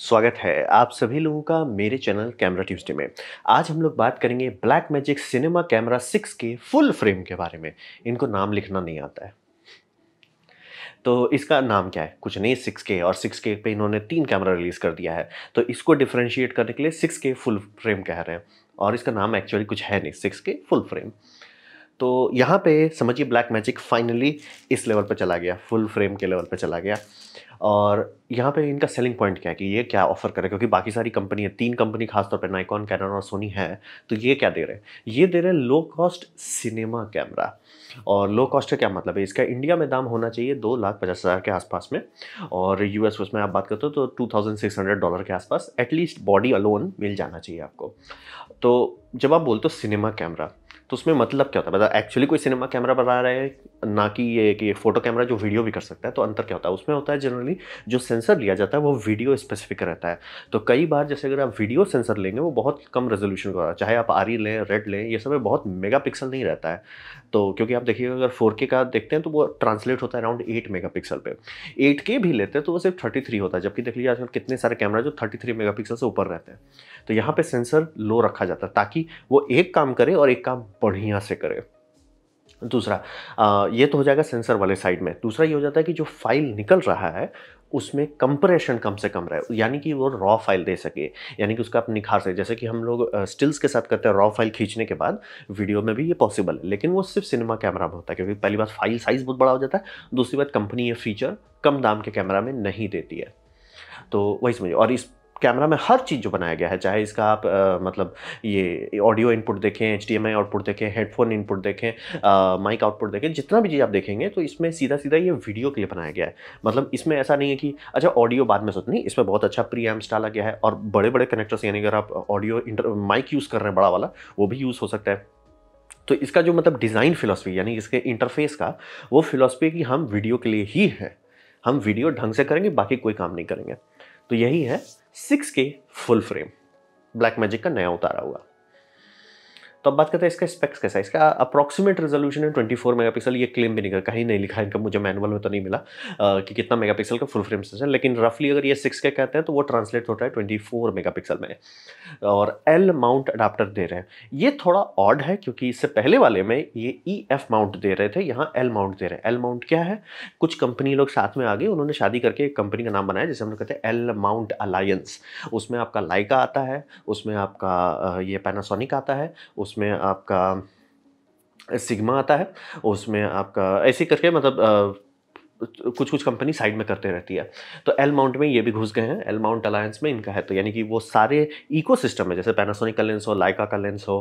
स्वागत है आप सभी लोगों का मेरे चैनल कैमरा ट्यूसडे में आज हम लोग बात करेंगे Blackmagic cinema camera six K full frame के बारे में इनको नाम लिखना नहीं आता है तो इसका नाम क्या है कुछ नहीं सिक्स के और सिक्स के पे इन्होंने तीन कैमरा रिलीज़ कर दिया है तो इसको डिफ्रेंशिएट करने के लिए सिक्स के फुल फ्रेम कह रहे हैं और इसका नाम एक्चुअली कुछ है नहीं सिक्स के फुल फ्रेम तो यहाँ पे समझिए ब्लैक मैजिक फाइनली इस लेवल पर चला गया फुल फ्रेम के लेवल पर चला गया और यहाँ पे इनका सेलिंग पॉइंट क्या है कि ये क्या ऑफर करें क्योंकि बाकी सारी कंपनी है तीन कंपनी खासतौर पर नाइकॉन कैनन और सोनी है तो ये क्या दे रहे हैं ये दे रहे हैं लो कॉस्ट सिनेमा कैमरा और लो कॉस्ट का क्या मतलब है इसका इंडिया में दाम होना चाहिए दो लाख पचास हज़ार के आसपास में और यू एस में आप बात करते हो तो two thousand six hundred dollar के आसपास एटलीस्ट बॉडी अलोन मिल जाना चाहिए आपको तो जब आप बोलते हो सिनेमा कैमरा तो उसमें मतलब क्या होता है मतलब एक्चुअली कोई सिनेमा कैमरा बना रहे हैं ना कि ये कि फोटो कैमरा जो वीडियो भी कर सकता है तो अंतर क्या होता है उसमें होता है जनरली जो सेंसर लिया जाता है वो वीडियो स्पेसिफिक रहता है तो कई बार जैसे अगर आप वीडियो सेंसर लेंगे वो बहुत कम रेजोल्यूशन का चाहे आप आरी लें रेड लें ये सब बहुत मेगा नहीं रहता है तो क्योंकि आप देखिए अगर फोर का देखते हैं तो वो ट्रांसलेट होता है अराउंड एट मेगा पिक्सल पर एट भी लेते हैं तो वो सिर्फ थर्टी होता है जबकि देख लीजिए आजकल कितने सारे कैमरा जो थर्टी पिक्सल से ऊपर रहते हैं तो यहाँ पर सेंसर लो रखा जाता है ताकि वो एक काम करे और एक काम बढ़िया से करे दूसरा आ, ये तो हो जाएगा सेंसर वाले साइड में दूसरा ये हो जाता है कि जो फाइल निकल रहा है उसमें कंप्रेशन कम से कम रहे यानी कि वो रॉ फाइल दे सके यानी कि उसका आप निखार सके जैसे कि हम लोग स्टिल्स के साथ करते हैं रॉ फाइल खींचने के बाद वीडियो में भी ये पॉसिबल है लेकिन वो सिर्फ सिनेमा कैमरा में होता है क्योंकि पहली बात फाइल साइज़ बहुत बड़ा हो जाता है दूसरी बात कंपनी ये फीचर कम दाम के कैमरा में नहीं देती है तो वही समझिए और इस कैमरा में हर चीज़ जो बनाया गया है चाहे इसका आप आ, मतलब ये ऑडियो इनपुट देखें एच आउटपुट देखें हेडफोन इनपुट देखें माइक आउटपुट देखें जितना भी चीज़ आप देखेंगे तो इसमें सीधा सीधा ये वीडियो के लिए बनाया गया है मतलब इसमें ऐसा नहीं है कि अच्छा ऑडियो बाद में नहीं इसमें बहुत अच्छा प्री एम्स डाला गया है और बड़े बड़े कनेक्टर्स यानी अगर आप ऑडियो माइक यूज़ कर रहे हैं बड़ा वाला वो भी यूज़ हो सकता है तो इसका जो मतलब डिज़ाइन फिलोसफी यानी इसके इंटरफेस का वो फिलोसफी कि हम वीडियो के लिए ही है हम वीडियो ढंग से करेंगे बाकी कोई काम नहीं करेंगे तो यही है six K full frame black magic का नया उतारा हुआ तो अब बात करते हैं इसका स्पेक्स कैसा है इसका अप्रॉक्सीमेट रेजोल्यूशन है 24 मेगापिक्सल ये क्लेम भी नहीं कर कहीं नहीं लिखा इनका मुझे मैनुअल में तो नहीं मिला आ, कि कितना मेगापिक्सल का फुल फ्रेम सेंसर लेकिन रफली अगर ये सिक्स के कहते हैं तो वो ट्रांसलेट होता है ट्वेंटी फोर में और एल माउंट अडाप्टर दे रहे हैं ये थोड़ा ऑड है क्योंकि इससे पहले वाले में ये ई एफ माउंट दे रहे थे यहाँ एल माउंट दे रहे हैं एल माउंट क्या है कुछ कंपनी लोग साथ में आ गए उन्होंने शादी करके एक कंपनी का नाम बनाया जिसे हम लोग कहते हैं एल माउंट अलायंस उसमें आपका लाइका आता है उसमें आपका ये पैनासोनिक आता है उस उसमें आपका सिग्मा आता है उसमें आपका ऐसे करके मतलब कुछ कुछ कंपनी साइड में करते रहती है तो एल माउंट में ये भी घुस गए हैं एल माउंट अलायंस में इनका है तो यानी कि वो सारे इको सिस्टम है जैसे पैनासोनिक का लेंस हो लाइका का लेंस हो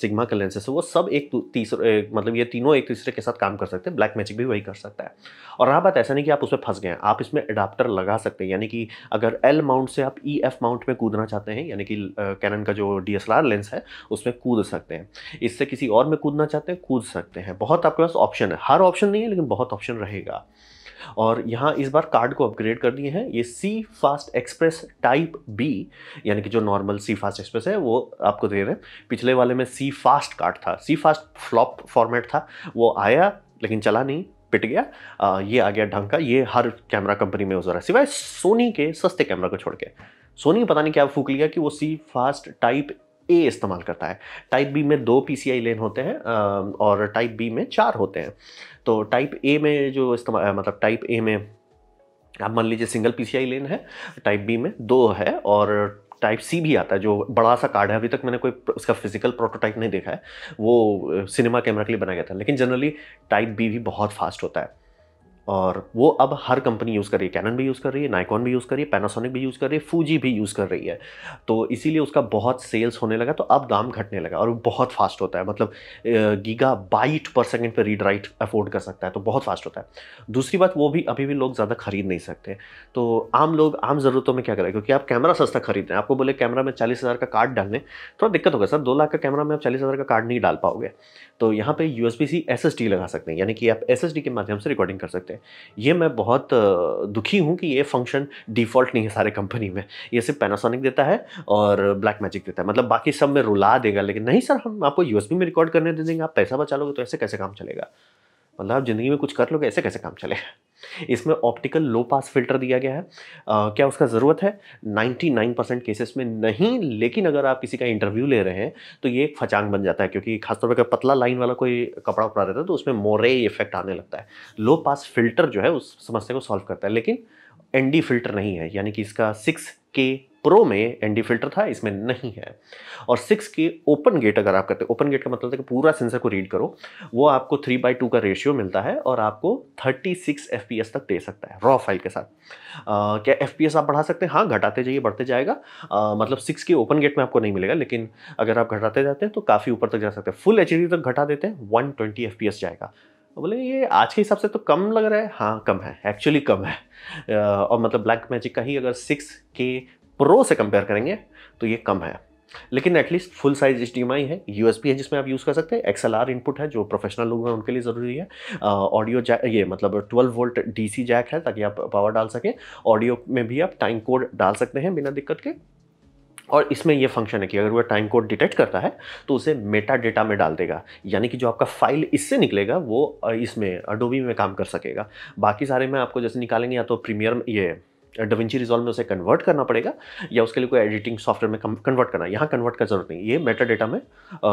सिग्मा का लेंसेस हो वो सब एक तीसरे मतलब ये तीनों एक तीसरे के साथ काम कर सकते हैं ब्लैक मैजिक भी वही कर सकता है और रहा बात ऐसा नहीं कि आप उसमें फंस गए हैं आप इसमें अडाप्टर लगा सकते हैं यानी कि अगर एल माउंट से आप ई एफ माउंट में कूदना चाहते हैं यानी कि कैनन का जो डी लेंस है उसमें कूद सकते हैं इससे किसी और में कूदना चाहते हैं कूद सकते हैं बहुत आपके पास ऑप्शन है हर ऑप्शन नहीं है लेकिन बहुत ऑप्शन रहेगा और यहाँ इस बार कार्ड को अपग्रेड कर दिए हैं ये C fast express type B यानी कि जो नॉर्मल सी फास्ट एक्सप्रेस है वो आपको दे रहे हैं पिछले वाले में सी फास्ट कार्ड था सी फास्ट फ्लॉप फॉर्मेट था वो आया लेकिन चला नहीं पिट गया आ, ये आ गया ढंग का ये हर कैमरा कंपनी में हो रहा है सिवाय सोनी के सस्ते कैमरा को छोड़ के सोनी पता नहीं क्या फूक लिया कि वो सी फास्ट टाइप ए इस्तेमाल करता है टाइप बी में दो पी लेन होते हैं और टाइप बी में चार होते हैं तो टाइप ए में जो इस्तेमाल मतलब टाइप ए में आप मान लीजिए सिंगल पी लेन है टाइप बी में दो है और टाइप सी भी आता है जो बड़ा सा कार्ड है अभी तक मैंने कोई उसका फिजिकल प्रोटोटाइप नहीं देखा है वो सिनेमा कैमरा के लिए बनाया गया था लेकिन जनरली टाइप बी भी बहुत फास्ट होता है और वो अब हर कंपनी यूज़ कर रही है कैनन भी यूज़ कर रही है नाइकॉन भी यूज़ कर रही है पैनासोनिक भी यूज़ कर रही है फूजी भी यूज़ कर रही है तो इसीलिए उसका बहुत सेल्स होने लगा तो अब दाम घटने लगा और बहुत फास्ट होता है मतलब गीगा बाइट पर सेकेंड पर रीड राइट अफोर्ड कर सकता है तो बहुत फास्ट होता है दूसरी बात वो भी अभी भी लोग ज़्यादा खरीद नहीं सकते तो आम लोग आम ज़रूरतों में क्या करें क्योंकि आप कैमरा सस्ता खरीद रहे हैं आपको बोले कैमरा में चालीस हज़ार का कार्ड डालने थोड़ा दिक्कत होगा सर दो लाख का कैमरा में आप चालीस हज़ार का कार्ड नहीं डाल पाओगे तो यहाँ पर U S B C S S D लगा सकते हैं यानी कि आप एस एस डी के माध्यम से रिकॉर्डिंग कर सकते हैं हैं ये मैं बहुत दुखी हूँ कि ये फंक्शन डिफ़ॉल्ट नहीं है सारे कंपनी में ये सिर्फ पैनासोनिक देता है और ब्लैक मैजिक देता है मतलब बाकी सब में रुला देगा लेकिन नहीं सर हम आपको यूएसबी में रिकॉर्ड करने दे देंगे आप पैसा बचा लोगे तो ऐसे कैसे काम चलेगा मतलब आप ज़िंदगी में कुछ कर लोगे ऐसे कैसे काम चलेगा इसमें ऑप्टिकल लो पास फिल्टर दिया गया है आ, क्या उसका ज़रूरत है 99 परसेंट केसेस में नहीं लेकिन अगर आप किसी का इंटरव्यू ले रहे हैं तो ये एक फचांग बन जाता है क्योंकि खासतौर पर पतला लाइन वाला कोई कपड़ा उपड़ा रहता है तो उसमें मोरे इफेक्ट आने लगता है लो पास फिल्टर जो है उस समस्या को सॉल्व करता है लेकिन एनडी फिल्टर नहीं है यानी कि इसका सिक्स के प्रो में एनडी फिल्टर था इसमें नहीं है और सिक्स के ओपन गेट अगर आप करते हैं ओपन गेट का मतलब है कि पूरा सेंसर को रीड करो वो आपको थ्री बाई टू का रेशियो मिलता है और आपको thirty six F P S तक दे सकता है रॉ फाइल के साथ आ, क्या एफ पी एस आप बढ़ा सकते हैं हाँ घटाते जाइए बढ़ते जाएगा आ, मतलब सिक्स के ओपन गेट में आपको नहीं मिलेगा लेकिन अगर आप घटाते जाते हैं तो काफ़ी ऊपर तक जा सकते हैं फुल एच डी तक घटा देते हैं one twenty F P S जाएगा बोले ये आज के हिसाब से तो कम लग रहा है हाँ कम है एक्चुअली कम है और मतलब ब्लैक मैजिक का ही अगर सिक्स के प्रो से कंपेयर करेंगे तो ये कम है लेकिन एटलीस्ट फुल साइज एच है यू है जिसमें आप यूज़ कर सकते हैं एक्सएल इनपुट है जो प्रोफेशनल लोग हैं उनके लिए ज़रूरी है ऑडियो जैक ये मतलब 12 वोल्ट डीसी जैक है ताकि आप पावर डाल सकें ऑडियो में भी आप टाइम कोड डाल सकते हैं बिना दिक्कत के और इसमें यह फंक्शन है कि अगर वह टाइम कोड डिटेक्ट करता है तो उसे मेटा डेटा में डाल देगा यानी कि जो आपका फाइल इससे निकलेगा वो इसमें अडोबी में काम कर सकेगा बाकी सारे में आपको जैसे निकालेंगे या तो प्रीमियर ये डविंची रिजॉल्व में उसे कन्वर्ट करना पड़ेगा या उसके लिए कोई एडिटिंग सॉफ्टवेयर में कन्वर्ट करना यहाँ कन्वर्ट का जरूरत नहीं ये मेटा डेटा में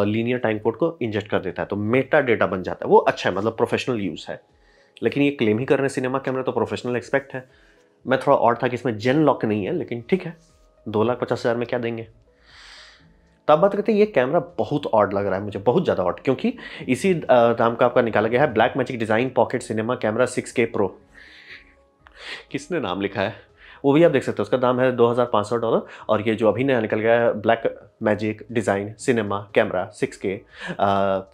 लीनियर टाइम कोड को इंजेक्ट कर देता है तो मेटा डेटा बन जाता है वो अच्छा है मतलब प्रोफेशनल यूज़ है लेकिन ये क्लेम ही कर रहे हैं सिनेमा कैमरा तो प्रोफेशनल एक्सपेक्ट है मैं थोड़ा और था कि इसमें जेन लॉक नहीं है लेकिन ठीक है दो लाख पचास हज़ार में क्या देंगे तब बात करते हैं ये कैमरा बहुत ऑड लग रहा है मुझे बहुत ज़्यादा ऑड क्योंकि इसी दाम का आपका निकाला गया है Blackmagic design pocket cinema camera six K pro किसने नाम लिखा है वो भी आप देख सकते हो उसका दाम है दो हज़ार पाँच सौ डॉलर और ये जो अभी नया निकल गया है Blackmagic design cinema camera six K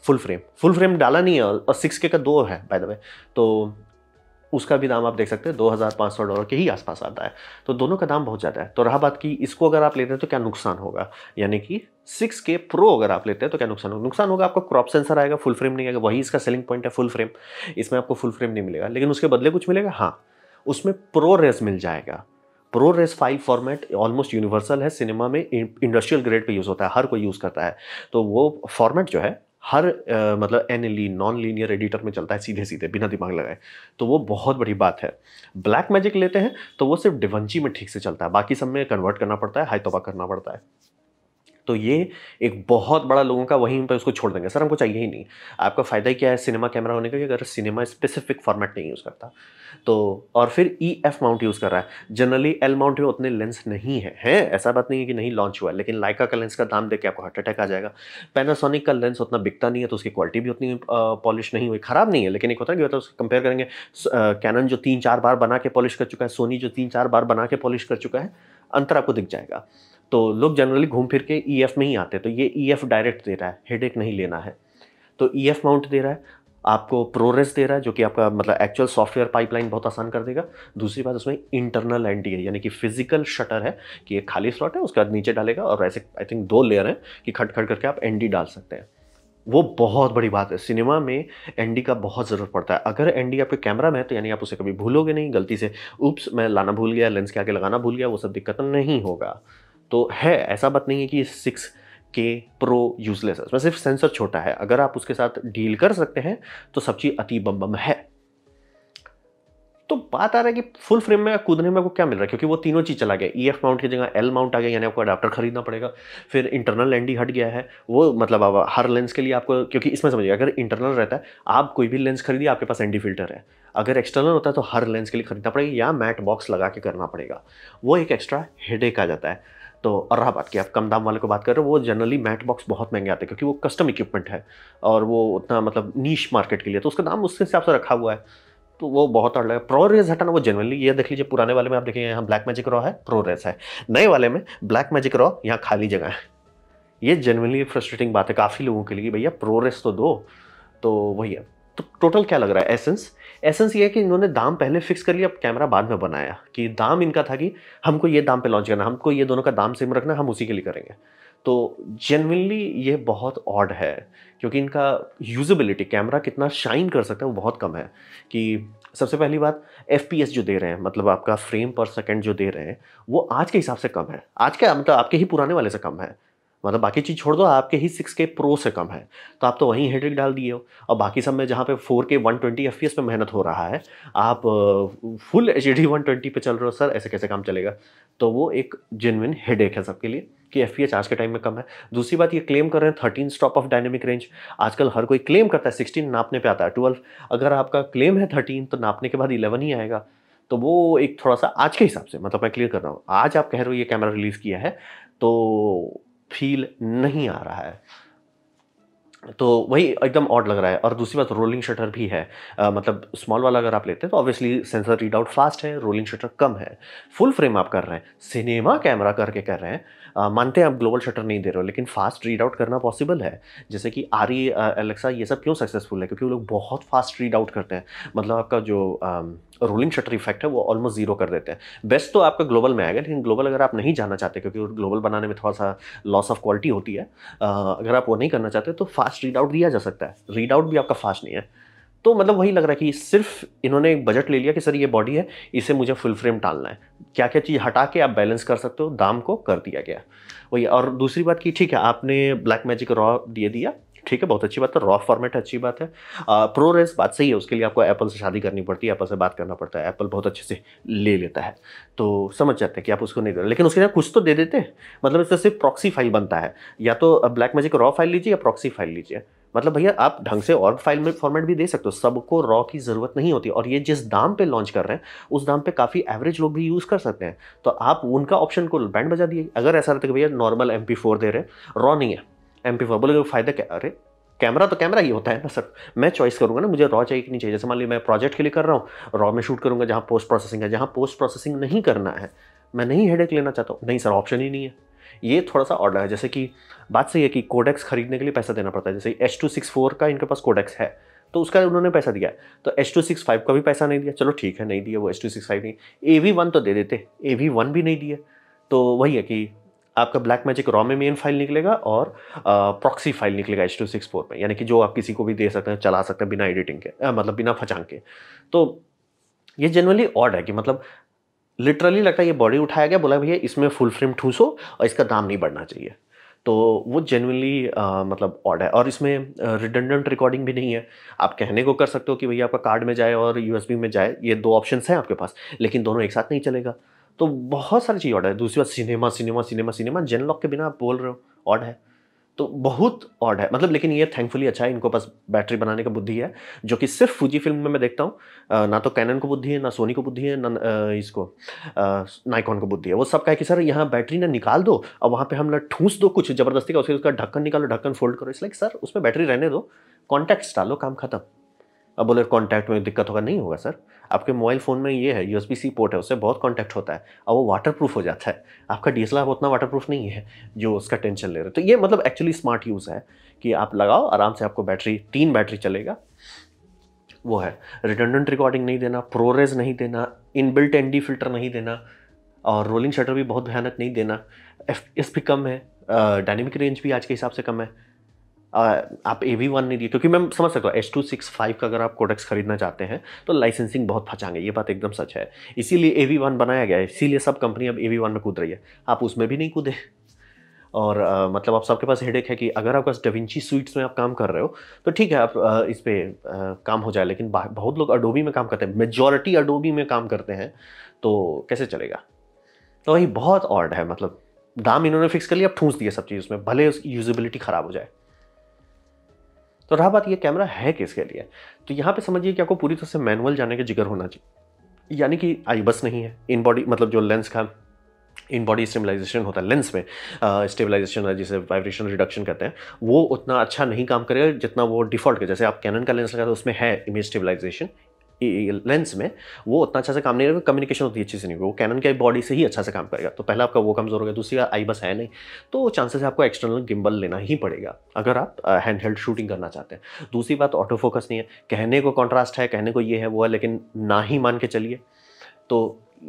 full frame full frame डाला नहीं है और सिक्स के का दो है बाय द वे तो उसका भी दाम आप देख सकते हैं दो हज़ार पाँच सौ डॉलर के ही आसपास आता है तो दोनों का दाम बहुत ज़्यादा है तो रहा बात की इसको अगर आप लेते हैं तो क्या नुकसान होगा यानी कि सिक्स के प्रो अगर आप लेते हैं तो क्या नुकसान होगा नुकसान होगा आपको क्रॉप सेंसर आएगा फुल फ्रेम नहीं आएगा वही इसका सेलिंग पॉइंट है फुल फ्रेम इसमें आपको फुल फ्रेम नहीं मिलेगा लेकिन उसके बदले कुछ मिलेगा हाँ उसमें प्रो रेस मिल जाएगा ProRes five format almost universal है सिनेमा में इंडस्ट्रियल ग्रेड पे यूज़ होता है हर कोई यूज़ करता है तो वो फॉर्मेट जो है हर आ, मतलब N L non linear editor में चलता है सीधे सीधे बिना दिमाग लगाए तो वो बहुत बड़ी बात है ब्लैक मैजिक लेते हैं तो वो सिर्फ डिवंची में ठीक से चलता है बाकी सब में कन्वर्ट करना पड़ता है हाई तोबा करना पड़ता है तो ये एक बहुत बड़ा लोगों का वहीं पर उसको छोड़ देंगे सर हमको चाहिए ही नहीं आपका फ़ायदा ही क्या है सिनेमा कैमरा होने का अगर सिनेमा स्पेसिफिक फॉर्मेट नहीं यूज़ करता तो और फिर ई एफ माउंट यूज़ कर रहा है जनरली एल माउंट में उतने लेंस नहीं है हैं ऐसा बात नहीं है कि नहीं लॉन्च हुआ है लेकिन लाइका का लेंस का दाम देख के आपको हार्ट अटैक आ जाएगा पैनासोनिक का लेंस उतना बिकता नहीं है तो उसकी क्वालिटी भी उतनी पॉलिश नहीं हुई ख़राब नहीं है लेकिन एक होता है कि उसको मतलब कंपेयर करेंगे कैनन जो तीन चार बार बना के पॉलिश कर चुका है सोनी जो तीन चार बार बना के पॉलिश कर चुका है अंतर आपको दिख जाएगा तो लोग जनरली घूम फिर के ई e में ही आते हैं तो ये ई e डायरेक्ट दे रहा है हेड नहीं लेना है तो ई e माउंट दे रहा है आपको प्रोरेस दे रहा है जो कि आपका मतलब एक्चुअल सॉफ्टवेयर पाइपलाइन बहुत आसान कर देगा दूसरी बात उसमें इंटरनल एन यानी कि फिजिकल शटर है कि एक खाली स्लॉट है उसके बाद नीचे डालेगा और ऐसे आई थिंक दो लेयर हैं कि खट खट करके आप एन डाल सकते हैं वो बहुत बड़ी बात है सिनेमा में एन का बहुत ज़रूरत पड़ता है अगर एन आपके कैमरा में है तो यानी आप उसे कभी भूलोगे नहीं गलती से उप्स मैं लाना भूल गया लेंस के आगे लगाना भूल गया वो सब दिक्कत नहीं होगा तो है ऐसा बात नहीं है कि सिक्स के प्रो यूजलेस है उसमें सिर्फ सेंसर छोटा है अगर आप उसके साथ डील कर सकते हैं तो सब चीज़ अति बम बम है तो बात आ रहा है कि फुल फ्रेम में कूदने में आपको क्या मिल रहा है क्योंकि वो तीनों चीज़ चला गया ई एफ माउंट की जगह एल माउंट आ गया यानी आपको अडाप्टर खरीदना पड़ेगा फिर इंटरनल एंडी हट गया है वो मतलब आप हर लेंस के लिए आपको क्योंकि इसमें समझिए अगर इंटरनल रहता है आप कोई भी लेंस खरीदिए आपके पास एंडी फिल्टर है अगर एक्सटर्नल होता है तो हर लेंस के लिए खरीदना पड़ेगा या मैट बॉक्स लगा के करना पड़ेगा वो एक एक्स्ट्रा हेडेक आ जाता है तो और रहा बात की आप कम दाम वाले को बात कर रहे हो वो जनरली मैट बॉक्स बहुत महंगे आते हैं क्योंकि वो कस्टम इक्विपमेंट है और वो उतना मतलब नीच मार्केट के लिए तो उसका दाम उसके हिसाब से रखा हुआ है तो वो बहुत हार्ड लगा प्रो रेस हटाना वो जनरली ये देख लीजिए पुराने वाले में आप देखेंगे यहाँ ब्लैक मैजिक रॉ है प्रो रेस है नए वाले में ब्लैक मैजिक रॉ यहाँ खाली जगह है ये जनरली फ्रस्ट्रेटिंग बात है काफ़ी लोगों के लिए भैया प्रो रेस तो दो तो वही है तो टोटल क्या लग रहा है एसेंस एसेंस ये है कि इन्होंने दाम पहले फिक्स कर लिया अब कैमरा बाद में बनाया कि दाम इनका था कि हमको ये दाम पे लॉन्च करना हमको ये दोनों का दाम सेम रखना हम उसी के लिए करेंगे तो जेनविनली ये बहुत ऑड है क्योंकि इनका यूज़बिलिटी कैमरा कितना शाइन कर सकता है वो बहुत कम है कि सबसे पहली बात एफ जो दे रहे हैं मतलब आपका फ्रेम पर सेकेंड जो दे रहे हैं वो आज के हिसाब से कम है आज के मतलब आपके ही पुराने वाले से कम है मतलब बाकी चीज़ छोड़ दो आपके ही सिक्स के प्रो से कम है तो आप तो वहीं हेड्रिक डाल दिए हो और बाकी सब में जहाँ पे फोर के वन ट्वेंटी एफ पे मेहनत हो रहा है आप full H D one twenty पर चल रहे हो सर ऐसे कैसे काम चलेगा तो वो एक जेनविन हेड है सबके लिए कि एफ आज के टाइम में कम है दूसरी बात ये क्लेम कर रहे हैं thirteen stop of dynamic range आजकल हर कोई क्लेम करता है सिक्सटीन नापने पे आता है ट्वेल्व अगर आपका क्लेम है थर्टीन तो नापने के बाद इलेवन ही आएगा तो वो एक थोड़ा सा आज के हिसाब से मतलब मैं क्लियर कर रहा हूँ आज आप कह रहे हो ये कैमरा रिलीज़ किया है तो फील नहीं आ रहा है तो वही एकदम ऑड लग रहा है और दूसरी बात रोलिंग शटर भी है आ, मतलब स्मॉल वाला अगर आप लेते हैं तो obviously sensor read out fast है रोलिंग शटर कम है फुल फ्रेम आप कर रहे हैं सिनेमा कैमरा करके कर रहे हैं मानते हैं आप ग्लोबल शटर नहीं दे रहे हो लेकिन फास्ट रीड आउट करना पॉसिबल है जैसे कि आर एलेक्सा ये सब क्यों सक्सेसफुल है क्योंकि वो लोग बहुत फास्ट रीड आउट करते हैं मतलब आपका जो रोलिंग शटर इफेक्ट है वो ऑलमोस्ट जीरो कर देते हैं बेस्ट तो आपका ग्लोबल में आएगा लेकिन ग्लोबल अगर आप नहीं जाना चाहते क्योंकि ग्लोबल बनाने में थोड़ा सा लॉस ऑफ क्वालिटी होती है अगर आप वो नहीं करना चाहते तो फास्ट रीड आउट दिया जा सकता है रीड आउट भी आपका फास्ट नहीं है तो मतलब वही लग रहा है कि सिर्फ इन्होंने एक बजट ले लिया कि सर ये बॉडी है इसे मुझे फुल फ्रेम टालना है क्या क्या चीज़ हटा के आप बैलेंस कर सकते हो दाम को कर दिया गया वही और दूसरी बात कि ठीक है आपने ब्लैक मैजिक रॉ दे दिया ठीक है बहुत अच्छी बात है रॉ फॉर्मेट अच्छी बात है प्रो रेस बात सही है उसके लिए आपको एप्पल से शादी करनी पड़ती है एप्पल से बात करना पड़ता है एप्पल बहुत अच्छे से ले लेता है तो समझ जाते हैं कि आप उसको नहीं दे लेकिन उसके साथ कुछ तो दे देते हैं मतलब इससे सिर्फ प्रॉक्सी फाइल बनता है या तो ब्लैक मैजिक रॉ फाइल लीजिए या प्रॉक्सी फाइल लीजिए मतलब भैया आप ढंग से और फाइल में फॉर्मेट भी दे सकते हो सबको रॉ की ज़रूरत नहीं होती और ये जिस दाम पे लॉन्च कर रहे हैं उस दाम पे काफ़ी एवरेज लोग भी यूज़ कर सकते हैं तो आप उनका ऑप्शन को बैंड बजा दिए अगर ऐसा रहता है कि भैया नॉर्मल एम दे रहे हैं रॉ नहीं है एम पी वर्बल का फ़ायदा क्या अरे कैमरा तो कैमरा ही होता है ना सर मैं चॉइस करूँगा ना मुझे रॉ चाहिए कि नहीं चाहिए जैसे मान ली मैं प्रोजेक्ट के लिए कर रहा हूँ रॉ में शूट करूँगा जहाँ पोस्ट प्रोसेसिंग है जहाँ पोस्ट प्रोसेसिंग नहीं करना है मैं नहीं हेडेक लेना चाहता हूँ नहीं सर ऑप्शन ही नहीं है ये थोड़ा सा ऑर्डर है जैसे कि बात सही है कि कोडेक्स खरीदने के लिए पैसा देना पड़ता है जैसे एच टू सिक्स फोर का इनके पास कोडेक्स है तो उसका उन्होंने पैसा दिया तो एच टू सिक्स फाइव का भी पैसा नहीं दिया चलो ठीक है नहीं दिया वो एच टू सिक्स फाइव नहीं ए वी वन तो दे देते ए वी वन भी नहीं दिया तो वही है कि आपका ब्लैक मैजिक रॉ में मेन फाइल निकलेगा और प्रॉक्सी फाइल निकलेगा एच टू सिक्स फोर में यानी कि जो आप किसी को भी दे सकते हैं चला सकते हैं बिना एडिटिंग के आ, मतलब बिना फचांग के तो ये जनरली ऑड है कि मतलब लिटरली लगता है ये बॉडी उठाया गया बोला भैया इसमें फुल फ्रेम ठूसो और इसका दाम नहीं बढ़ना चाहिए तो वो जेनवनली मतलब ऑड है और इसमें रिडंडेंट रिकॉर्डिंग भी नहीं है आप कहने को कर सकते हो कि भैया आपका कार्ड में जाए और यूएसबी में जाए ये दो ऑप्शंस हैं आपके पास लेकिन दोनों एक साथ नहीं चलेगा तो बहुत सारी चीज़ ऑर्डर है दूसरी बात cinema cinema cinema cinema genlock के बिना आप बोल रहे हो ऑड है तो बहुत ऑड है मतलब लेकिन ये थैंकफुली अच्छा है इनको पास बैटरी बनाने का बुद्धि है जो कि सिर्फ फूजी फिल्म में मैं देखता हूँ ना तो कैनन को बुद्धि है ना सोनी को बुद्धि है ना इसको नाइकॉन को बुद्धि है वो सब कहे कि सर यहाँ बैटरी ना निकाल दो और वहाँ पे हम ना ठूस दो कुछ ज़बरदस्ती का उसके उसका ढक्कन निकालो ढक्कन फोल्ड करो इस लाइक सर उसमें बैटरी रहने दो कॉन्टैक्ट्स डालो काम खत्म अब बोले कॉन्टैक्ट में दिक्कत होगा नहीं होगा सर आपके मोबाइल फ़ोन में ये है यू सी पोर्ट है उससे बहुत कॉन्टैक्ट होता है और वो वाटर प्रूफ हो जाता है आपका डी एस उतना वाटर प्रूफ नहीं है जो उसका टेंशन ले रहे तो ये मतलब एक्चुअली स्मार्ट यूज़ है कि आप लगाओ आराम से आपको बैटरी तीन बैटरी चलेगा वो है रिटर्डेंट रिकॉर्डिंग नहीं देना प्रोरेज नहीं देना इनबिल्ट एनडी फिल्टर नहीं देना और रोलिंग शटर भी बहुत भयानक नहीं देना एफ एस भी कम है डायनेमिक रेंज भी आज के हिसाब से कम है आप ए वी वन नहीं दिए क्योंकि मैं समझ सकता हूँ एच टू सिक्स फाइव का अगर आप कोडेक्स खरीदना चाहते हैं तो लाइसेंसिंग बहुत फंसाएंगे ये बात एकदम सच है इसीलिए ए वी वन बनाया गया है इसीलिए सब कंपनी अब ए वी वन में कूद रही है आप उसमें भी नहीं कूदे और आ, मतलब आप सबके पास हेडेक है कि अगर आपके पास डेविंची स्वीट्स में आप काम कर रहे हो तो ठीक है आप आ, इस पर काम हो जाए लेकिन बहुत लोग अडोबी में काम करते हैं मेजॉरिटी अडोबी में काम करते हैं तो कैसे चलेगा तो वही बहुत ऑर्ड है मतलब दाम इन्होंने फिक्स कर लिया अब ठूंस दिया सब चीज़ उसमें भले उसकी यूजिबिलिटी ख़राब हो जाए तो रहा बात ये कैमरा है किसके लिए तो यहाँ पे समझिए कि आपको पूरी तरह से मैनुअल जाने के जिगर होना चाहिए यानी कि आई बस नहीं है इन बॉडी मतलब जो लेंस का इन बॉडी स्टेबलाइजेशन होता है लेंस में स्टेबलाइजेशन uh, जिसे वाइब्रेशन रिडक्शन कहते हैं वो उतना अच्छा नहीं काम करेगा जितना वो डिफॉल्ट के जैसे आप कैनन का लेंस लगाते हैं उसमें है इमेज स्टेबलाइजेशन लेंस में वो उतना अच्छा से काम नहीं करेगा कम्युनिकेशन उतनी अच्छी से नहीं होगी वो कैनन के बॉडी से ही अच्छा से काम करेगा तो पहला आपका वो कमज़ोर हो गया दूसरी आई बस है नहीं तो चांसेस आपको एक्सटर्नल गिम्बल लेना ही पड़ेगा अगर आप हैंड हेल्ड शूटिंग करना चाहते हैं दूसरी बात ऑटो फोकस नहीं है कहने को कॉन्ट्रास्ट है कहने को ये है वो है लेकिन ना ही मान के चलिए तो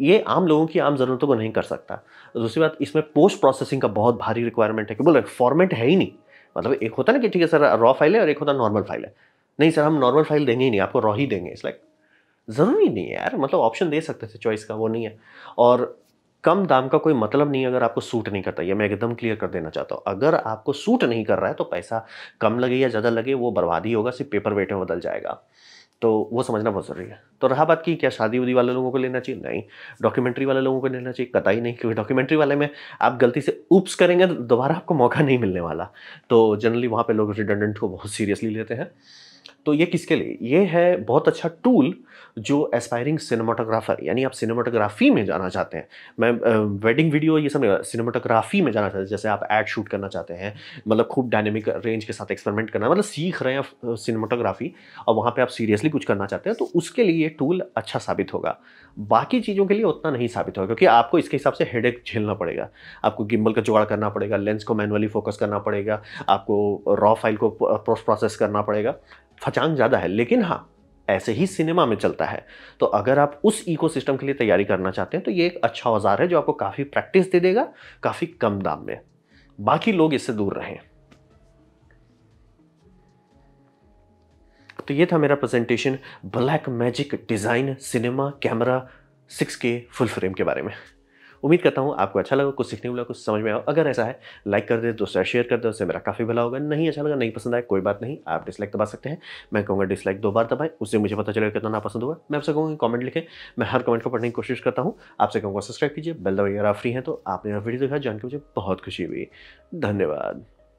ये आम लोगों की आम ज़रूरतों को नहीं कर सकता दूसरी बात इसमें पोस्ट प्रोसेसिंग का बहुत भारी रिक्वायरमेंट है कि बोले फॉर्मेट है ही नहीं मतलब एक होता ना कि ठीक है सर रॉ फाइल है और एक होता नॉर्मल फाइल है नहीं सर हम नॉर्मल फाइल देंगे ही नहीं आपको रॉ ही देंगे इट्स लाइक ज़रूरी नहीं है यार मतलब ऑप्शन दे सकते थे चॉइस का वो नहीं है और कम दाम का कोई मतलब नहीं अगर आपको सूट नहीं करता ये मैं एकदम क्लियर कर देना चाहता हूँ अगर आपको सूट नहीं कर रहा है तो पैसा कम लगे या ज़्यादा लगे वो बर्बादी होगा सिर्फ पेपर वेट में बदल जाएगा तो वो समझना बहुत ज़रूरी है तो रहा बात की क्या शादी उदी वाले लोगों को लेना चाहिए नहीं डॉक्यूमेंट्री वाले लोगों को लेना चाहिए ही नहीं क्योंकि डॉक्यूमेंट्री वाले में आप गलती से उप्स करेंगे तो दोबारा आपको मौका नहीं मिलने वाला तो जनरली वहाँ पर लोग रिडेंडेंट को बहुत सीरियसली लेते हैं तो ये किसके लिए ये है बहुत अच्छा टूल जो एस्पायरिंग सिनेमाटोग्राफर यानी आप सिनेमाटोग्राफी में जाना चाहते हैं मैं वेडिंग वीडियो ये सब सिनेमाटोग्राफी में जाना चाहते हैं जैसे आप एड शूट करना चाहते हैं मतलब खूब डायनेमिक रेंज के साथ एक्सपेरिमेंट करना मतलब सीख रहे हैं सिनेमाटोग्राफी और वहाँ पर आप सीरियसली कुछ करना चाहते हैं तो उसके लिए ये टूल अच्छा साबित होगा बाकी चीज़ों के लिए उतना नहीं साबित होगा क्योंकि आपको इसके हिसाब से हेड झेलना पड़ेगा आपको गिम्बल का जुगाड़ करना पड़ेगा लेंस को मैनुअली फोकस करना पड़ेगा आपको रॉ फाइल को प्रोसेस करना पड़ेगा फचान ज़्यादा है लेकिन हाँ ऐसे ही सिनेमा में चलता है तो अगर आप उस इकोसिस्टम के लिए तैयारी करना चाहते हैं तो ये एक अच्छा औजार है जो आपको काफ़ी प्रैक्टिस दे देगा काफ़ी कम दाम में बाकी लोग इससे दूर रहें तो ये था मेरा presentation Blackmagic design cinema camera 6K full frame के बारे में उम्मीद करता हूँ आपको अच्छा लगा कुछ सीखने को मिला कुछ समझ में आओ अगर ऐसा है लाइक कर दे दोस्तों शेयर कर दे उससे मेरा काफ़ी भला होगा नहीं अच्छा लगा नहीं पसंद आए कोई बात नहीं आप डिसलाइक दबा सकते हैं मैं कहूँगा डिसलाइक दो बार दबाएं उससे मुझे पता चलेगा कितना ना पसंद हुआ मैं आपसे कहूँगा कमेंट लिखें मैं हर कमेंट को पढ़ने की कोशिश करता हूँ आपसे कहूँगा सब्सक्राइब कीजिए बेल दबाइए अगर आप फ्री हैं तो आपने मेरा वीडियो देखा जान के मुझे बहुत खुशी हुई धन्यवाद